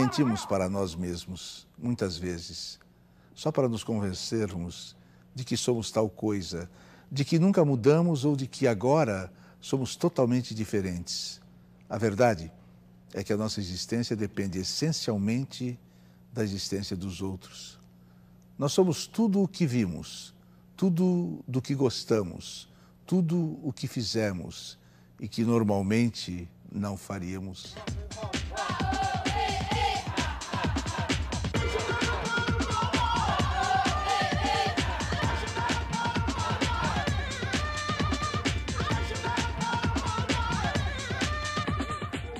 Mentimos para nós mesmos, muitas vezes, só para nos convencermos de que somos tal coisa, de que nunca mudamos ou de que agora somos totalmente diferentes. A verdade é que a nossa existência depende essencialmente da existência dos outros. Nós somos tudo o que vimos, tudo do que gostamos, tudo o que fizemos e que normalmente não faríamos.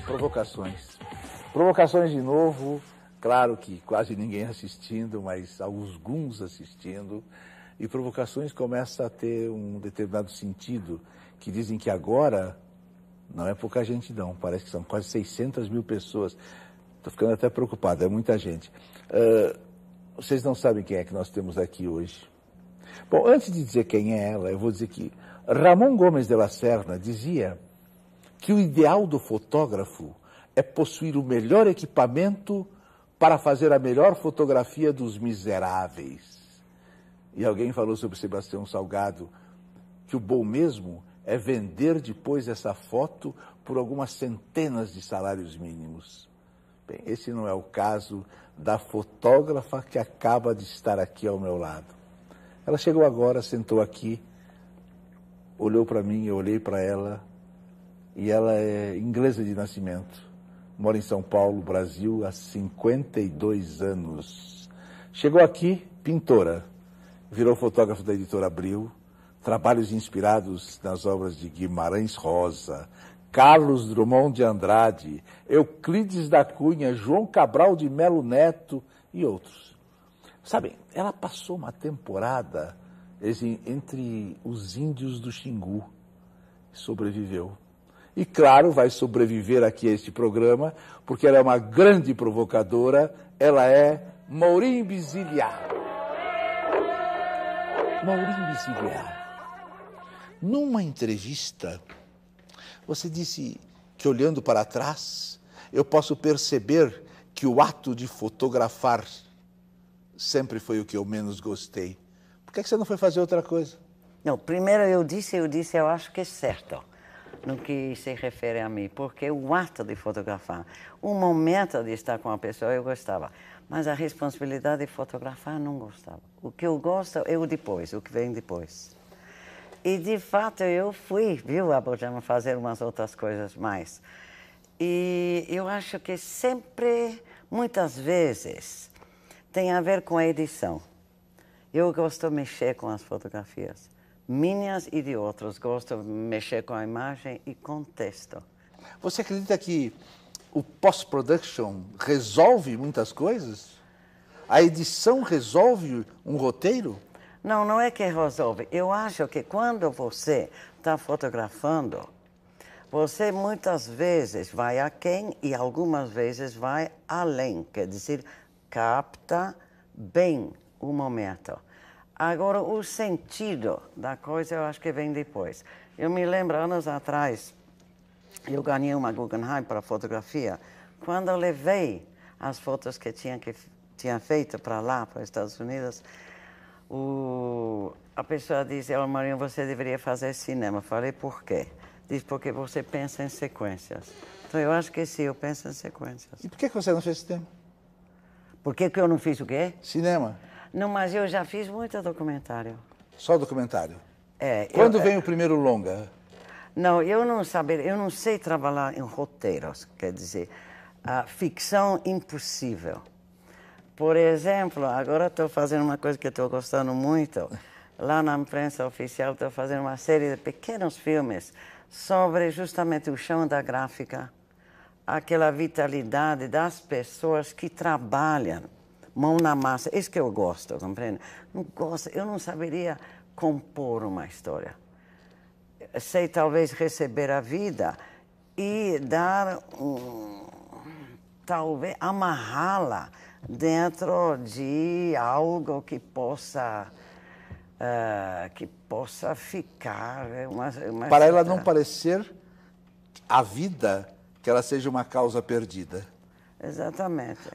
provocações. Provocações de novo, claro que quase ninguém assistindo, mas alguns assistindo. E provocações começa a ter um determinado sentido, que dizem que agora não é pouca gente não, parece que são quase 600 mil pessoas. Estou ficando até preocupado, é muita gente. Uh, vocês não sabem quem é que nós temos aqui hoje. Bom, antes de dizer quem é ela, eu vou dizer que Ramon Gomes de la Serna dizia que o ideal do fotógrafo é possuir o melhor equipamento para fazer a melhor fotografia dos miseráveis. E alguém falou sobre Sebastião Salgado que o bom mesmo é vender depois essa foto por algumas centenas de salários mínimos. Bem, esse não é o caso da fotógrafa que acaba de estar aqui ao meu lado. Ela chegou agora, sentou aqui, olhou para mim, eu olhei para ela, e ela é inglesa de nascimento. Mora em São Paulo, Brasil, há 52 anos. Chegou aqui, pintora, virou fotógrafa da editora Abril, trabalhos inspirados nas obras de Guimarães Rosa, Carlos Drummond de Andrade, Euclides da Cunha, João Cabral de Melo Neto e outros. Sabe, ela passou uma temporada entre os índios do Xingu e sobreviveu. E, claro, vai sobreviver aqui a este programa, porque ela é uma grande provocadora. Ela é Maurim Biziliar. Maurim Biziliar. Numa entrevista, você disse que, olhando para trás, eu posso perceber que o ato de fotografar sempre foi o que eu menos gostei. Por que, é que você não foi fazer outra coisa? Não, primeiro eu disse, eu disse, eu acho que é certo no que se refere a mim, porque o ato de fotografar, o momento de estar com a pessoa eu gostava, mas a responsabilidade de fotografar não gostava. O que eu gosto é o depois, o que vem depois. E de fato eu fui, viu, Abujamra, fazer umas outras coisas mais. E eu acho que sempre, muitas vezes, tem a ver com a edição. Eu gosto de mexer com as fotografias minhas e de outros. Gosto de mexer com a imagem e com texto. Você acredita que o post-production resolve muitas coisas? A edição resolve um roteiro? Não, não é que resolve. Eu acho que quando você está fotografando, você muitas vezes vai a quem e algumas vezes vai além, quer dizer, capta bem o momento. Agora, o sentido da coisa eu acho que vem depois. Eu me lembro, anos atrás, eu ganhei uma Guggenheim para fotografia. Quando eu levei as fotos que tinha, que, tinha feito para lá, para os Estados Unidos, o, a pessoa disse, oh, Marinho, você deveria fazer cinema. Eu falei, por quê? Diz, porque você pensa em sequências. Então, eu acho que sim, eu penso em sequências. E por que você não fez cinema? Por que, que eu não fiz o quê? Cinema. Não, mas eu já fiz muito documentário. Só documentário? É. Quando eu, vem é... o primeiro longa? Não, eu não saber, eu não sei trabalhar em roteiros, quer dizer, a ficção impossível. Por exemplo, agora estou fazendo uma coisa que estou gostando muito. Lá na imprensa oficial estou fazendo uma série de pequenos filmes sobre justamente o chão da gráfica, aquela vitalidade das pessoas que trabalham mão na massa. Isso que eu gosto, compreende? Não gosto, eu não saberia compor uma história. Sei talvez receber a vida e dar um, talvez amarrá-la dentro de algo que possa uh, que possa ficar uma, uma para certa... ela não parecer a vida que ela seja uma causa perdida. Exatamente.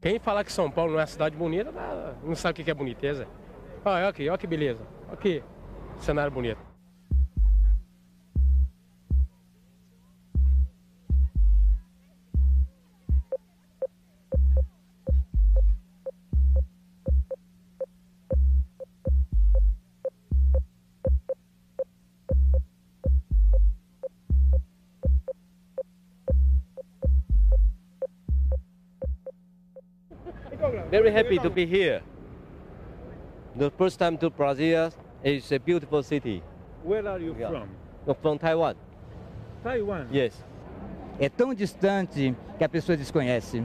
Quem falar que São Paulo não é uma cidade bonita, não sabe o que é boniteza. Olha aqui, olha que beleza. Olha que cenário bonito. happy to be here. The first time to Brazil is a beautiful city. Where are you yeah. from? From Taiwan. Taiwan? Yes. É tão distante que a pessoa desconhece.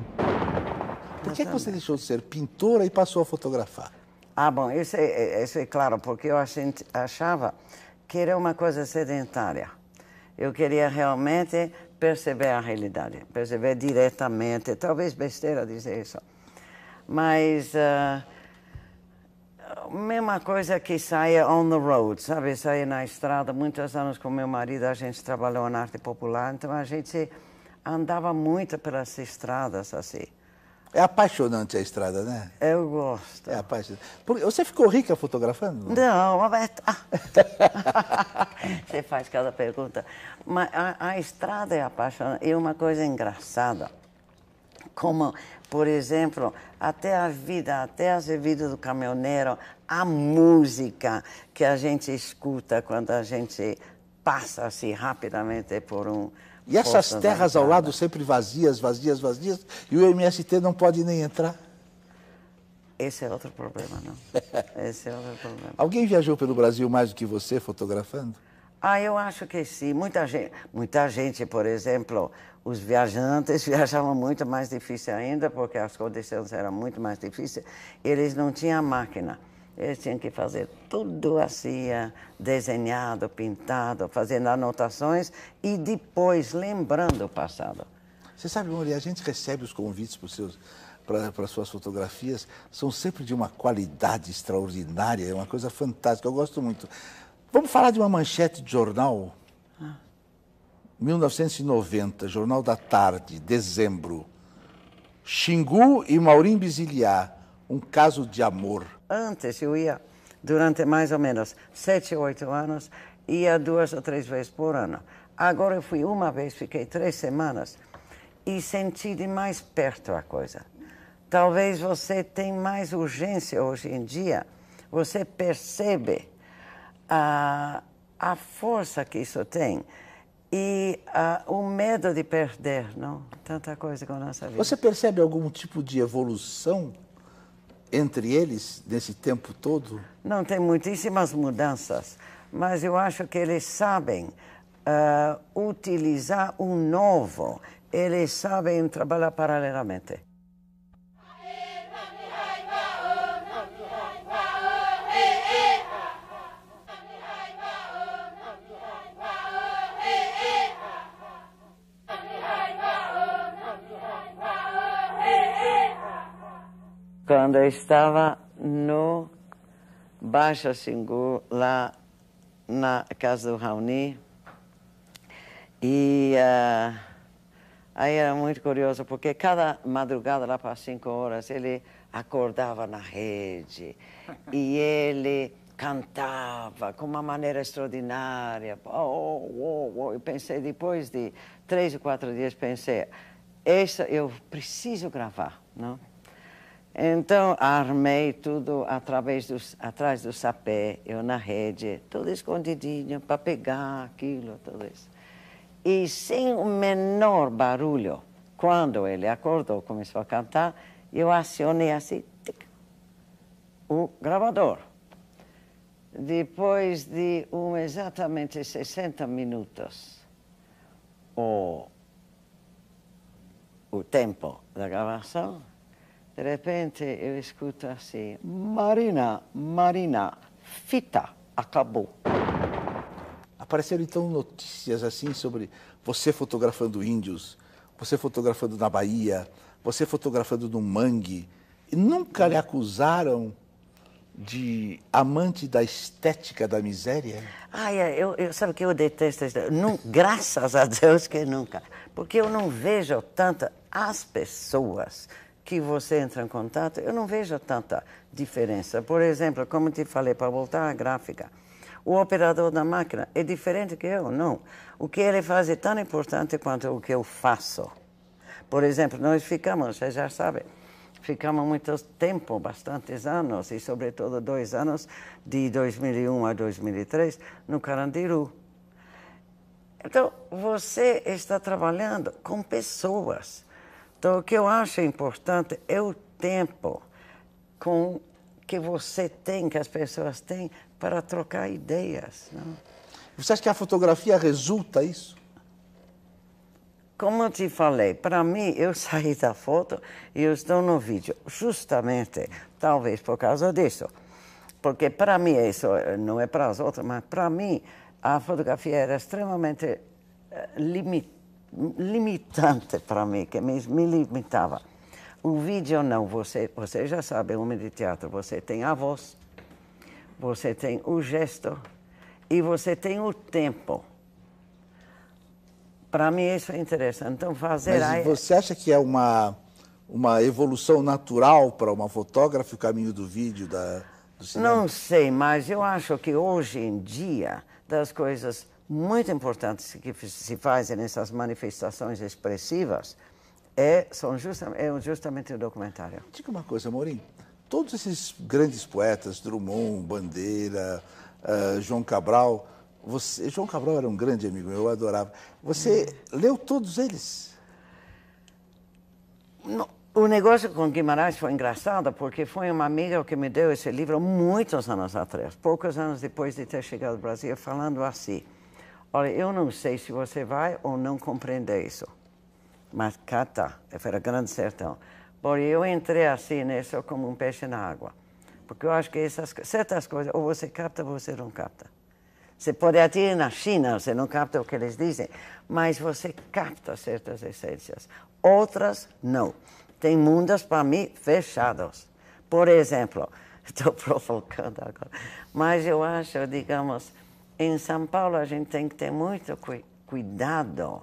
Por que, é que você deixou de ser pintora e passou a fotografar? Ah, bom, isso é, é isso é claro, porque eu achava que era uma coisa sedentária. Eu queria realmente perceber a realidade, perceber diretamente. Talvez besteira dizer isso, mas uh, mesma coisa que saia on the road, sabe? Saia na estrada. Muitos anos com meu marido a gente trabalhou na arte popular, então a gente andava muito pelas estradas assim. É apaixonante a estrada, né? Eu gosto. É apaixonante. Você ficou rica fotografando? Não, Roberto. Ah. Você faz cada pergunta. Mas a, a estrada é apaixonante. E uma coisa engraçada como, por exemplo, até a vida, até as vidas do caminhoneiro, a música que a gente escuta quando a gente passa assim rapidamente por um. E essas terras ao lado sempre vazias, vazias, vazias, e o MST não pode nem entrar? Esse é outro problema, não. Esse é outro problema. Alguém viajou pelo Brasil mais do que você fotografando? Ah, eu acho que sim. Muita gente, muita gente, por exemplo, os viajantes viajavam muito mais difícil ainda, porque as condições eram muito mais difíceis. Eles não tinham máquina. Eles tinham que fazer tudo assim, eh, desenhado, pintado, fazendo anotações e depois lembrando o passado. Você sabe, Maria, a gente recebe os convites para os seus para suas fotografias são sempre de uma qualidade extraordinária, é uma coisa fantástica. Eu gosto muito. Vamos falar de uma manchete de jornal. 1990, Jornal da Tarde, dezembro. Xingu e Maurim Biziliá, um caso de amor. Antes eu ia, durante mais ou menos sete, oito anos, ia duas ou três vezes por ano. Agora eu fui uma vez, fiquei três semanas e senti de mais perto a coisa. Talvez você tenha mais urgência hoje em dia, você percebe a, a força que isso tem e o medo de perder, não? Tanta coisa com a nossa vida. Você percebe algum tipo de evolução entre eles nesse tempo todo? Não, tem muitíssimas mudanças, mas eu acho que eles sabem uh, utilizar o novo, eles sabem trabalhar paralelamente. quando eu estava no Baixa Xingu, lá na casa do Raoni. E uh, aí era muito curioso, porque cada madrugada, lá para cinco horas, ele acordava na rede e ele cantava com uma maneira extraordinária. Oh, oh, oh, oh. eu pensei, depois de três ou quatro dias, pensei, essa eu preciso gravar, não? Então, armei tudo através dos, atrás do sapé, eu na rede, tudo escondidinho para pegar aquilo, tudo isso. E sem o menor barulho, quando ele acordou, começou a cantar, eu acionei assim, tic, o gravador. Depois de um, exatamente 60 minutos, o, o tempo da gravação, de repente eu escuto assim: Marina, Marina, fita, acabou. Apareceram então notícias assim sobre você fotografando índios, você fotografando na Bahia, você fotografando no Mangue. E nunca lhe acusaram de amante da estética da miséria? Ai, é, eu, eu sabe que eu detesto isso. Não, graças a Deus que nunca. Porque eu não vejo tanto as pessoas que você entra em contato, eu não vejo tanta diferença. Por exemplo, como te falei, para voltar à gráfica, o operador da máquina é diferente que eu, não. O que ele faz é tão importante quanto o que eu faço. Por exemplo, nós ficamos, você já sabe, ficamos muito tempo, bastantes anos, e sobretudo dois anos, de 2001 a 2003, no Carandiru. Então, você está trabalhando com pessoas. Então, o que eu acho importante é o tempo com que você tem, que as pessoas têm, para trocar ideias. Não? Né? Você acha que a fotografia resulta isso? Como eu te falei, para mim, eu saí da foto e eu estou no vídeo, justamente, talvez por causa disso. Porque para mim, é isso não é para as outras, mas para mim, a fotografia era extremamente eh, limitada limitante para mim, que me, me limitava. O vídeo não, você, você já sabe, homem de teatro, você tem a voz, você tem o gesto e você tem o tempo. Para mim isso é interessante. Então fazer Mas a... você acha que é uma uma evolução natural para uma fotógrafa o caminho do vídeo da do cinema? Não sei, mas eu acho que hoje em dia das coisas muito importantes que se fazem nessas manifestações expressivas é, são é justamente o documentário. Diga uma coisa, Morim. Todos esses grandes poetas, Drummond, Bandeira, uh, João Cabral, você, João Cabral era um grande amigo meu, eu adorava. Você hum. leu todos eles? Não. O negócio com Guimarães foi engraçado porque foi uma amiga que me deu esse livro muitos anos atrás, poucos anos depois de ter chegado ao Brasil, falando assim. Olha, eu não sei se você vai ou não compreender isso, mas cá tá, é era grande sertão. Olha, eu entrei assim nisso né, como um peixe na água, porque eu acho que essas, certas coisas, ou você capta ou você não capta. Você pode até ir na China, você não capta o que eles dizem, mas você capta certas essências. Outras, não. Tem mundos, para mim, fechados. Por exemplo, estou provocando agora, mas eu acho, digamos, em São Paulo a gente tem que ter muito cu cuidado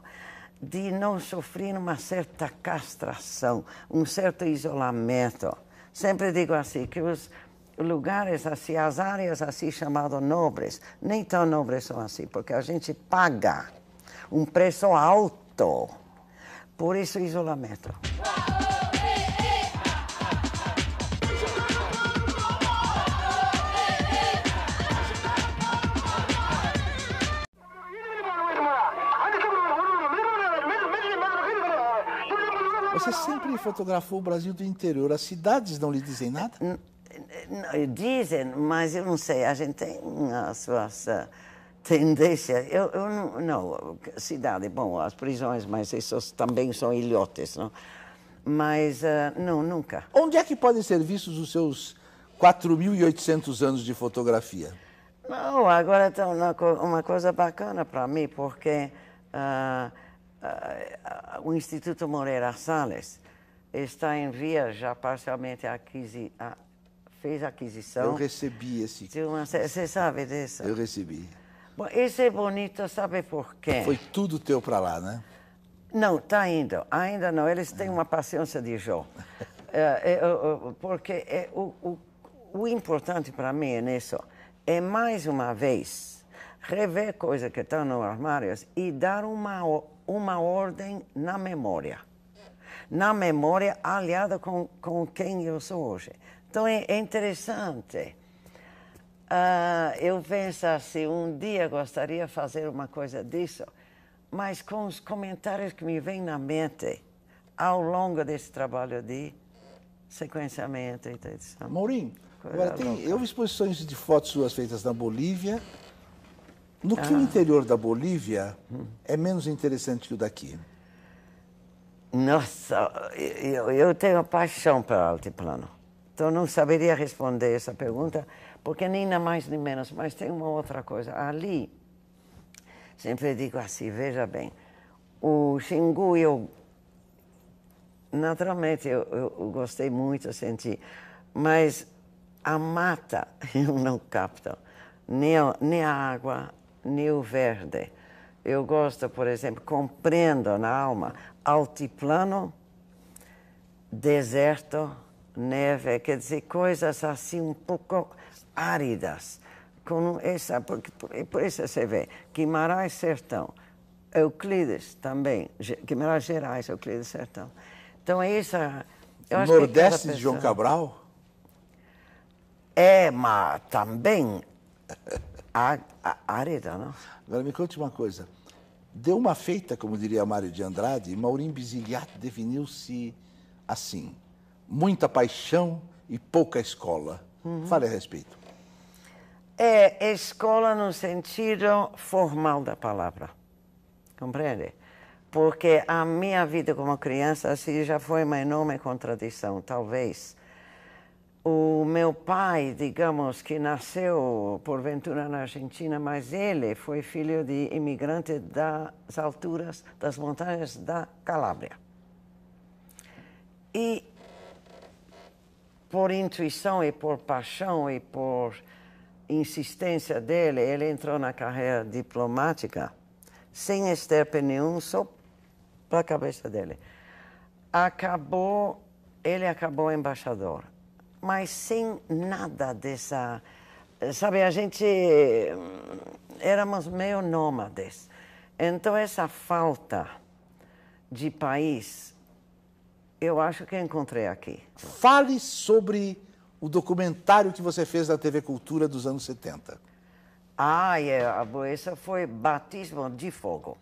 de não sofrer uma certa castração, um certo isolamento. Sempre digo assim, que os lugares assim, as áreas assim chamadas nobres, nem tão nobres são assim, porque a gente paga um preço alto por esse isolamento. Você sempre fotografou o Brasil do interior. As cidades não lhe dizem nada? Dizem, mas eu não sei. A gente tem as suas eh, tendência. Eu, eu não, não, cidade, bom, as prisões, mas esses também são ilhotes, não? Mas, uh, não, nunca. Onde é que podem ser vistos os seus 4.800 anos de fotografia? Não, agora está uma, uma, coisa bacana para mim, porque uh, o Instituto Moreira Salles está em via já parcialmente aquisi, a, fez aquisição. Eu recebi esse. Você sabe disso? Eu recebi. Bom, esse é bonito, sabe por quê? Foi tudo teu para lá, né? Não, tá indo. Ainda não. Eles têm uma paciência de Jó. é, é porque é, o, o, o importante para mim é nisso. É mais uma vez rever coisas que estão tá no armário e dar uma uma ordem na memória. Na memória aliada com, com quem eu sou hoje. Então é, é interessante. Uh, eu penso assim, um dia gostaria de fazer uma coisa disso, mas com os comentários que me vêm na mente ao longo desse trabalho de sequenciamento e edição. Maurinho, agora tem, eu vi exposições de fotos suas feitas na Bolívia, no que ah. o interior da Bolívia hum, é menos interessante que o daqui? Nossa, eu, eu tenho paixão pelo altiplano. Então, não saberia responder essa pergunta, porque nem na mais nem menos. Mas tem uma outra coisa. Ali, sempre digo assim, veja bem, o Xingu, eu, naturalmente, eu, eu, eu gostei muito, senti, mas a mata eu não capto, nem a, nem a água, New Verde. Eu gosto, por exemplo, compreendo na alma altiplano, deserto, neve, quer dizer, coisas assim um pouco áridas. Com essa, por, por isso você vê, Guimarães Sertão, Euclides também, Guimarães Gerais, Euclides Sertão. Então é isso. Nordeste de João Cabral? É, mas também a, a, não? Agora me conte uma coisa. Deu uma feita, como diria Mário de Andrade, Maurim Bizigliato definiu-se assim: muita paixão e pouca escola. Uhum. Fale a respeito. É escola no sentido formal da palavra. Compreende? Porque a minha vida como criança assim, já foi uma enorme contradição, talvez o meu pai, digamos que nasceu porventura na Argentina, mas ele foi filho de imigrante das alturas das montanhas da Calábria. E por intuição e por paixão e por insistência dele, ele entrou na carreira diplomática sem esterpe nenhum, só para a cabeça dele. Acabou, ele acabou embaixador mas sem nada dessa. Sabe, a gente hum, éramos meio nômades. Então, essa falta de país, eu acho que encontrei aqui. Fale sobre o documentário que você fez da TV Cultura dos anos 70. Ah, é, esse foi Batismo de Fogo.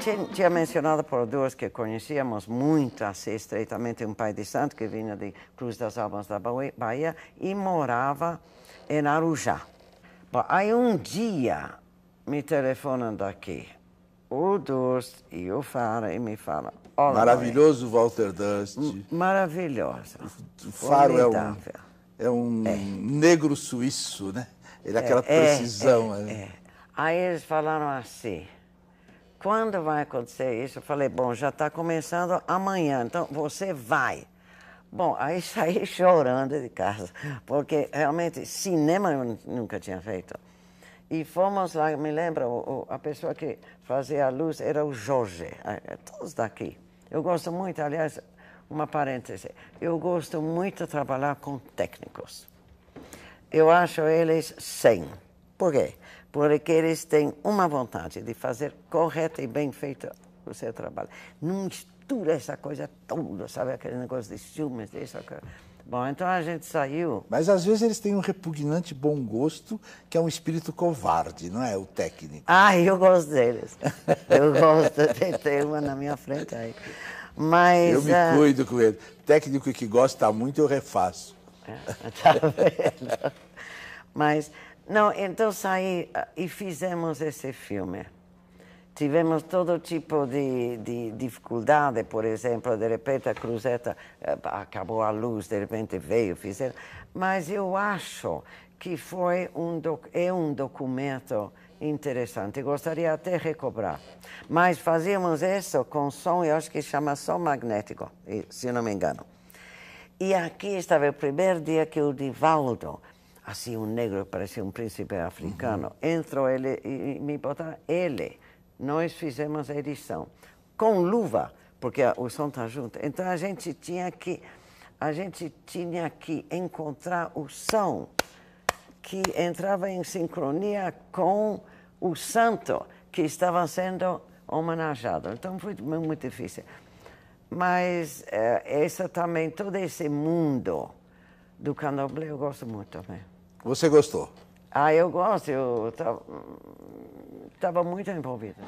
tinha mencionado por duas que conhecíamos muito, assim, estreitamente, um pai de santo que vinha de Cruz das Almas da Bahia e morava em Arujá. Bom, aí um dia me telefonam daqui, o Durst e o Faro e me falam, Maravilhoso mãe. Walter Dust. Maravilhoso. O Faro é um, é um é. negro suíço, né? Ele é aquela é, é precisão. É, né? é, Aí eles falaram assim, quando vai acontecer isso? Eu falei, bom, já está começando amanhã, então você vai. Bom, aí saí chorando de casa, porque realmente cinema eu nunca tinha feito. E fomos lá, me lembro, a pessoa que fazia a luz era o Jorge, é, é, todos daqui. Eu gosto muito, aliás, uma parêntese, eu gosto muito de trabalhar com técnicos. Eu acho eles 100. Por quê? porque eles têm uma vontade de fazer correta e bem feita o seu trabalho. Não mistura essa coisa toda, sabe? Aquele negócio de filmes, isso aquilo. Bom, então a gente saiu. Mas às vezes eles têm um repugnante bom gosto, que é um espírito covarde, não é? O técnico. Ah, eu gosto deles. Eu gosto de ter uma na minha frente aí. Mas. Eu me uh... cuido com ele. Técnico que gosta muito, eu refaço. É, tá vendo? Mas. Não, então saí ah, e fizemos esse filme. Tivemos todo tipo de, de dificuldade, por exemplo, de repente a cruzeta ah, acabou a luz, de repente veio, fizeram. Mas eu acho que foi um doc, é um documento interessante. Gostaria até recobrar. Mas fazíamos isso com som, eu acho que chama som magnético, se não me engano. E aqui estava o primeiro dia que o Divaldo assim, um negro parecia um príncipe africano. Uhum. Entrou ele e, me botaram ele. Nós fizemos a edição com luva, porque o som está junto. Então a gente tinha que a gente tinha que encontrar o som que entrava em sincronia com o santo que estava sendo homenageado. Então foi muito difícil. Mas eh, essa também, todo esse mundo do candomblé eu gosto muito também. Você gostou? Ah, eu gosto. Eu tava, muito envolvida. Né?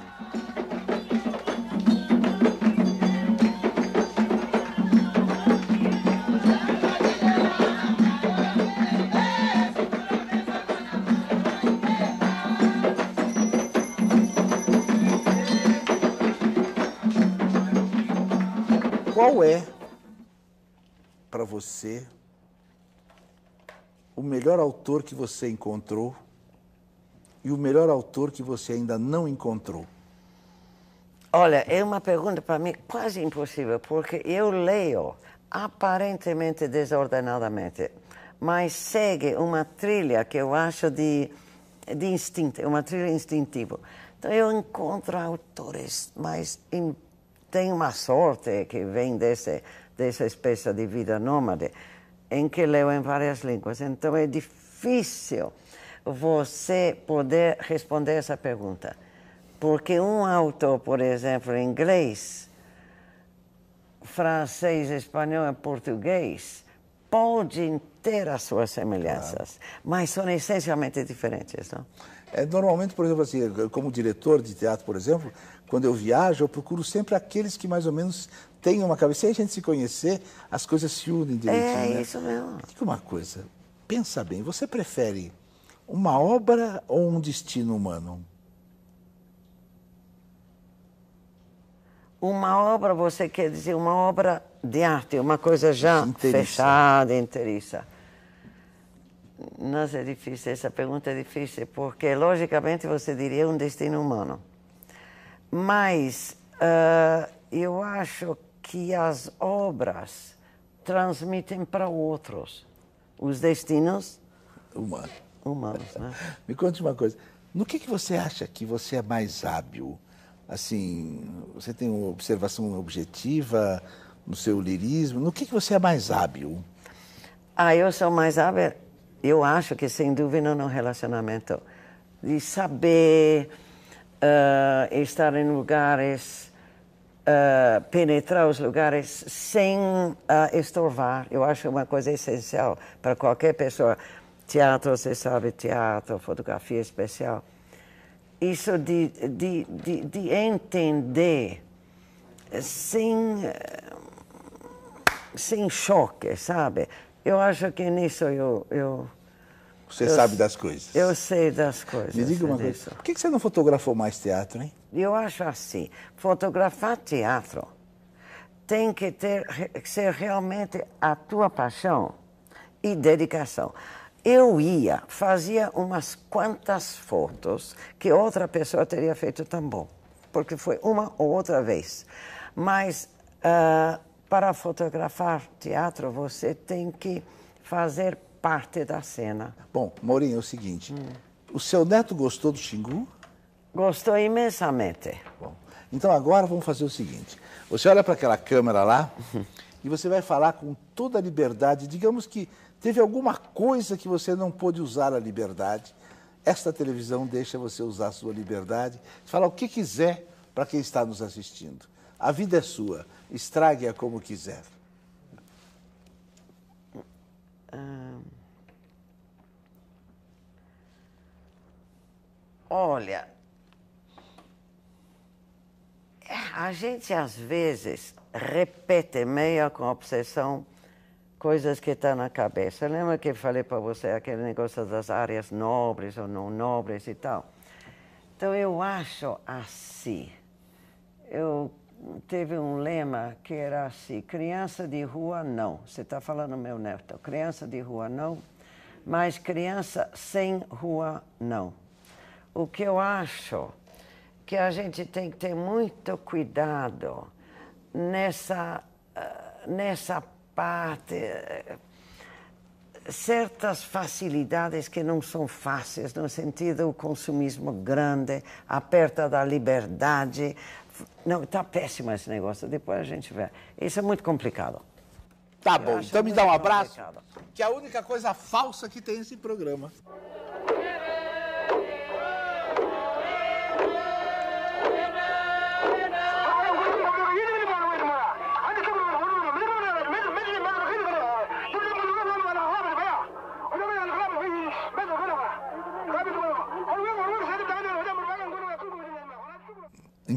Qual é para você o melhor autor que você encontrou e o melhor autor que você ainda não encontrou? Olha, é uma pergunta para mim quase impossível, porque eu leio aparentemente desordenadamente, mas segue uma trilha que eu acho de, de instinto, uma trilha instintiva. Então eu encontro autores, mas tem uma sorte que vem desse, dessa espécie de vida nômade em que leu em várias línguas. Então é difícil você poder responder essa pergunta. Porque um autor, por exemplo, inglês, francês, espanhol e português, podem ter as suas semelhanças, claro. mas são essencialmente diferentes, não? É, normalmente, por exemplo, assim, como diretor de teatro, por exemplo, quando eu viajo, eu procuro sempre aqueles que mais ou menos tem uma cabeça. Se a gente se conhecer, as coisas se unem é direitinho. É né? isso mesmo. diga uma coisa. Pensa bem, você prefere uma obra ou um destino humano? Uma obra, você quer dizer, uma obra de arte, uma coisa já interessa. fechada, inteiriça. Nossa, é difícil, essa pergunta é difícil, porque logicamente você diria um destino humano. Mas uh, eu acho que as obras transmitem para outros os destinos humanos. Né? Me conte uma coisa. No que, que você acha que você é mais hábil? Assim, você tem uma observação objetiva no seu lirismo? No que, que você é mais hábil? Ah, eu sou mais hábil, eu acho que sem dúvida no relacionamento. De saber uh, estar em lugares penetrar os lugares sem uh, estorvar. Eu acho uma coisa essencial para qualquer pessoa. Teatro, você sabe, teatro, fotografia especial. Isso de, de, de, de entender sem, sem choque, sabe? Eu acho que nisso eu, eu você eu, sabe das coisas. Eu sei das coisas. Me diga uma coisa. Disso. Por que você não fotografou mais teatro, hein? Eu acho assim. Fotografar teatro tem que ter, ser realmente a tua paixão e dedicação. Eu ia, fazia umas quantas fotos que outra pessoa teria feito tão bom, porque foi uma ou outra vez. Mas uh, para fotografar teatro, você tem que fazer parte da cena. Bom, Maurinho, é o seguinte. Hum. O seu neto gostou do Xingu? Gostou imensamente. Bom, então agora vamos fazer o seguinte. Você olha para aquela câmera lá uhum. e você vai falar com toda a liberdade. Digamos que teve alguma coisa que você não pôde usar a liberdade. Esta televisão deixa você usar a sua liberdade. Falar o que quiser para quem está nos assistindo. A vida é sua. Estrague-a como quiser. Olha, a gente às vezes repete meio com obsessão coisas que estão tá na cabeça. Lembra que eu falei para você aquele negócio das áreas nobres ou não nobres e tal? Então eu acho assim. Eu teve um lema que era assim: criança de rua não. Você está falando meu neto? Criança de rua não, mas criança sem rua não. O que eu acho que a gente tem que ter muito cuidado nessa, ah, nessa parte, certas facilidades que não são fáceis, no sentido do consumismo grande, a perda da liberdade. Não, está péssimo esse negócio, depois a gente vê. Isso é muito complicado. Tá bom, então me dá um abraço, complicado. que é a única coisa falsa que tem esse programa.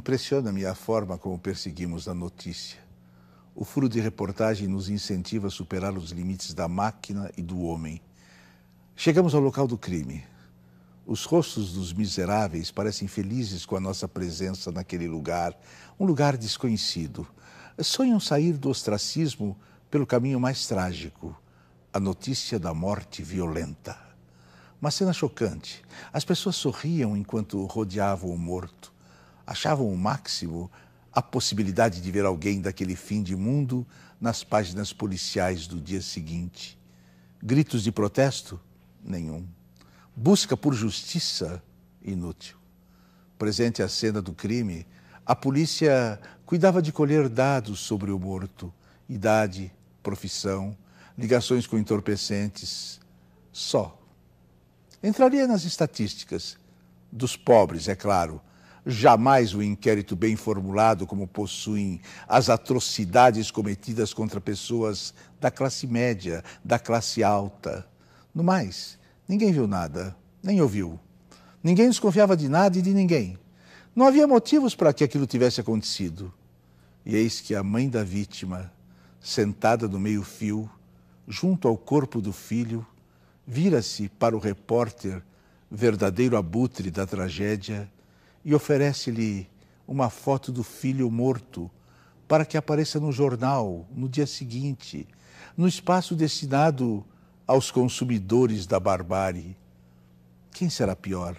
Impressiona-me a forma como perseguimos a notícia. O furo de reportagem nos incentiva a superar os limites da máquina e do homem. Chegamos ao local do crime. Os rostos dos miseráveis parecem felizes com a nossa presença naquele lugar, um lugar desconhecido. Sonham sair do ostracismo pelo caminho mais trágico a notícia da morte violenta. Uma cena chocante. As pessoas sorriam enquanto rodeavam o morto achavam o máximo a possibilidade de ver alguém daquele fim de mundo nas páginas policiais do dia seguinte. Gritos de protesto? Nenhum. Busca por justiça? Inútil. Presente à cena do crime, a polícia cuidava de colher dados sobre o morto, idade, profissão, ligações com entorpecentes, só. Entraria nas estatísticas, dos pobres, é claro, jamais o um inquérito bem formulado, como possuem as atrocidades cometidas contra pessoas da classe média, da classe alta. No mais, ninguém viu nada, nem ouviu. Ninguém desconfiava de nada e de ninguém. Não havia motivos para que aquilo tivesse acontecido. E eis que a mãe da vítima, sentada no meio-fio, junto ao corpo do filho, vira-se para o repórter, verdadeiro abutre da tragédia, e oferece-lhe uma foto do filho morto para que apareça no jornal no dia seguinte, no espaço destinado aos consumidores da barbárie. Quem será pior?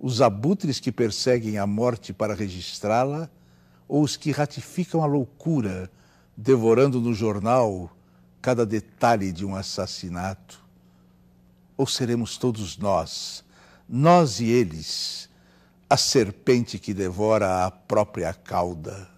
Os abutres que perseguem a morte para registrá-la ou os que ratificam a loucura, devorando no jornal cada detalhe de um assassinato? Ou seremos todos nós, nós e eles, a serpente que devora a própria cauda.